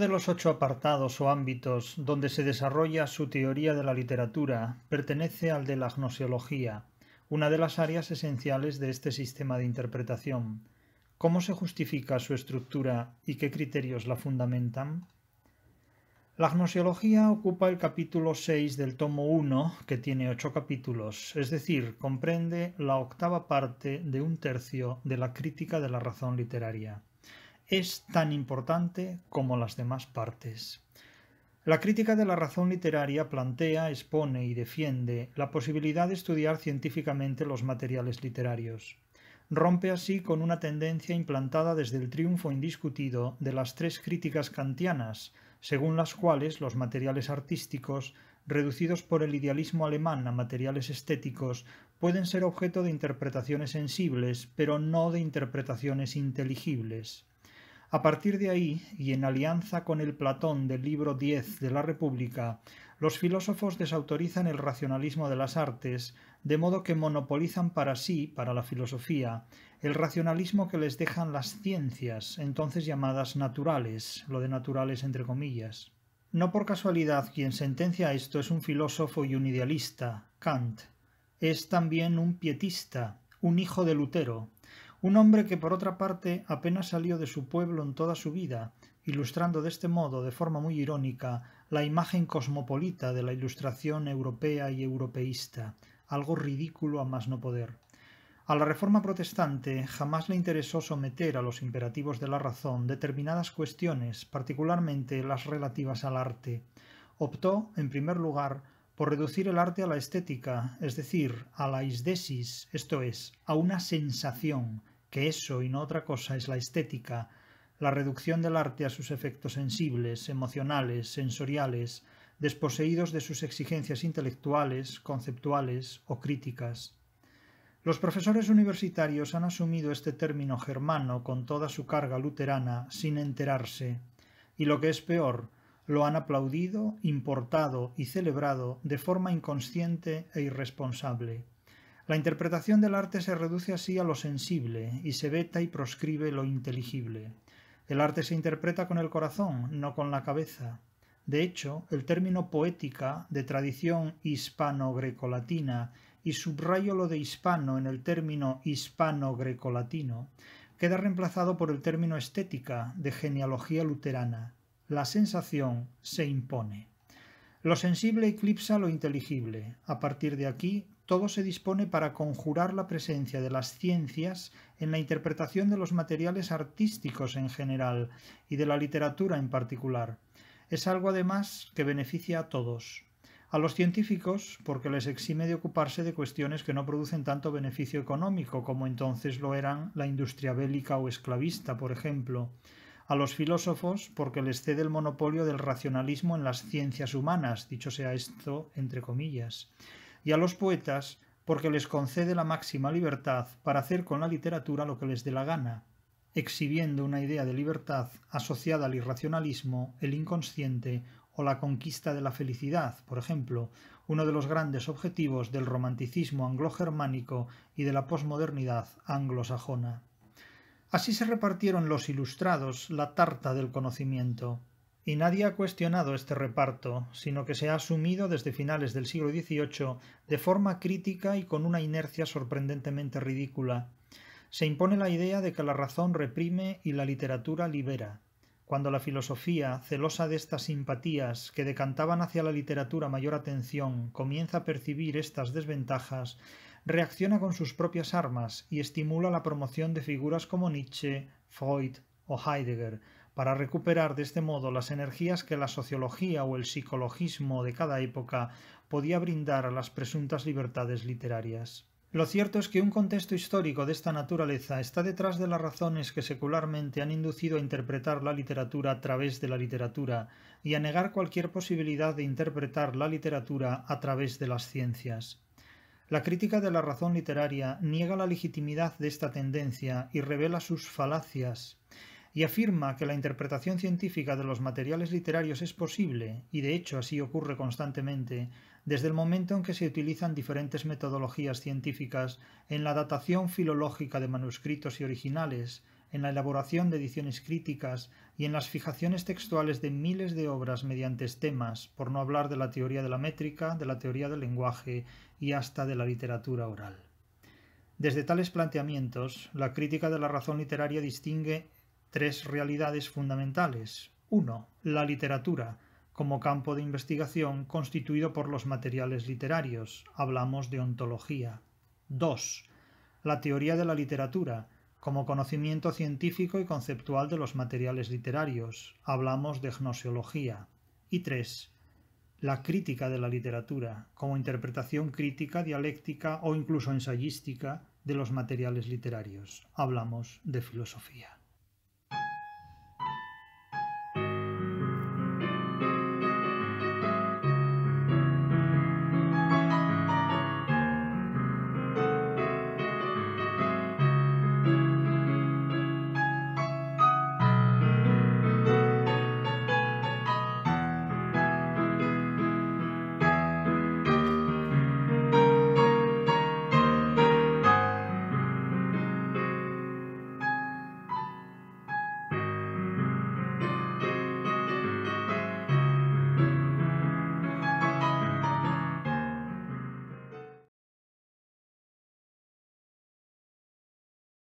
de los ocho apartados o ámbitos donde se desarrolla su teoría de la literatura pertenece al de la gnosiología, una de las áreas esenciales de este sistema de interpretación. ¿Cómo se justifica su estructura y qué criterios la fundamentan? La gnosiología ocupa el capítulo 6 del tomo 1, que tiene ocho capítulos, es decir, comprende la octava parte de un tercio de la crítica de la razón literaria es tan importante como las demás partes. La crítica de la razón literaria plantea, expone y defiende la posibilidad de estudiar científicamente los materiales literarios. Rompe así con una tendencia implantada desde el triunfo indiscutido de las tres críticas kantianas, según las cuales los materiales artísticos, reducidos por el idealismo alemán a materiales estéticos, pueden ser objeto de interpretaciones sensibles, pero no de interpretaciones inteligibles. A partir de ahí, y en alianza con el Platón del libro 10 de la República, los filósofos desautorizan el racionalismo de las artes, de modo que monopolizan para sí, para la filosofía, el racionalismo que les dejan las ciencias, entonces llamadas naturales, lo de naturales entre comillas. No por casualidad quien sentencia esto es un filósofo y un idealista, Kant. Es también un pietista, un hijo de Lutero, un hombre que por otra parte apenas salió de su pueblo en toda su vida, ilustrando de este modo, de forma muy irónica, la imagen cosmopolita de la ilustración europea y europeísta, algo ridículo a más no poder. A la Reforma protestante jamás le interesó someter a los imperativos de la razón determinadas cuestiones, particularmente las relativas al arte. Optó, en primer lugar, por reducir el arte a la estética, es decir, a la isdesis, esto es, a una sensación, que eso y no otra cosa es la estética, la reducción del arte a sus efectos sensibles, emocionales, sensoriales, desposeídos de sus exigencias intelectuales, conceptuales o críticas. Los profesores universitarios han asumido este término germano con toda su carga luterana sin enterarse, y lo que es peor, lo han aplaudido, importado y celebrado de forma inconsciente e irresponsable. La interpretación del arte se reduce así a lo sensible y se veta y proscribe lo inteligible. El arte se interpreta con el corazón, no con la cabeza. De hecho, el término poética, de tradición hispano-grecolatina, y subrayo lo de hispano en el término hispano-grecolatino, queda reemplazado por el término estética, de genealogía luterana. La sensación se impone. Lo sensible eclipsa lo inteligible. A partir de aquí todo se dispone para conjurar la presencia de las ciencias en la interpretación de los materiales artísticos en general y de la literatura en particular. Es algo además que beneficia a todos. A los científicos, porque les exime de ocuparse de cuestiones que no producen tanto beneficio económico como entonces lo eran la industria bélica o esclavista, por ejemplo. A los filósofos, porque les cede el monopolio del racionalismo en las ciencias humanas, dicho sea esto entre comillas y a los poetas porque les concede la máxima libertad para hacer con la literatura lo que les dé la gana, exhibiendo una idea de libertad asociada al irracionalismo, el inconsciente o la conquista de la felicidad, por ejemplo, uno de los grandes objetivos del romanticismo anglo-germánico y de la posmodernidad anglosajona. Así se repartieron los ilustrados la tarta del conocimiento. Y nadie ha cuestionado este reparto, sino que se ha asumido desde finales del siglo XVIII de forma crítica y con una inercia sorprendentemente ridícula. Se impone la idea de que la razón reprime y la literatura libera. Cuando la filosofía, celosa de estas simpatías que decantaban hacia la literatura mayor atención, comienza a percibir estas desventajas, reacciona con sus propias armas y estimula la promoción de figuras como Nietzsche, Freud o Heidegger, para recuperar de este modo las energías que la sociología o el psicologismo de cada época podía brindar a las presuntas libertades literarias. Lo cierto es que un contexto histórico de esta naturaleza está detrás de las razones que secularmente han inducido a interpretar la literatura a través de la literatura y a negar cualquier posibilidad de interpretar la literatura a través de las ciencias. La crítica de la razón literaria niega la legitimidad de esta tendencia y revela sus falacias y afirma que la interpretación científica de los materiales literarios es posible, y de hecho así ocurre constantemente, desde el momento en que se utilizan diferentes metodologías científicas en la datación filológica de manuscritos y originales, en la elaboración de ediciones críticas y en las fijaciones textuales de miles de obras mediante temas, por no hablar de la teoría de la métrica, de la teoría del lenguaje y hasta de la literatura oral. Desde tales planteamientos, la crítica de la razón literaria distingue tres realidades fundamentales. 1. La literatura, como campo de investigación constituido por los materiales literarios. Hablamos de ontología. 2. La teoría de la literatura, como conocimiento científico y conceptual de los materiales literarios. Hablamos de gnoseología. Y 3. La crítica de la literatura, como interpretación crítica, dialéctica o incluso ensayística de los materiales literarios. Hablamos de filosofía.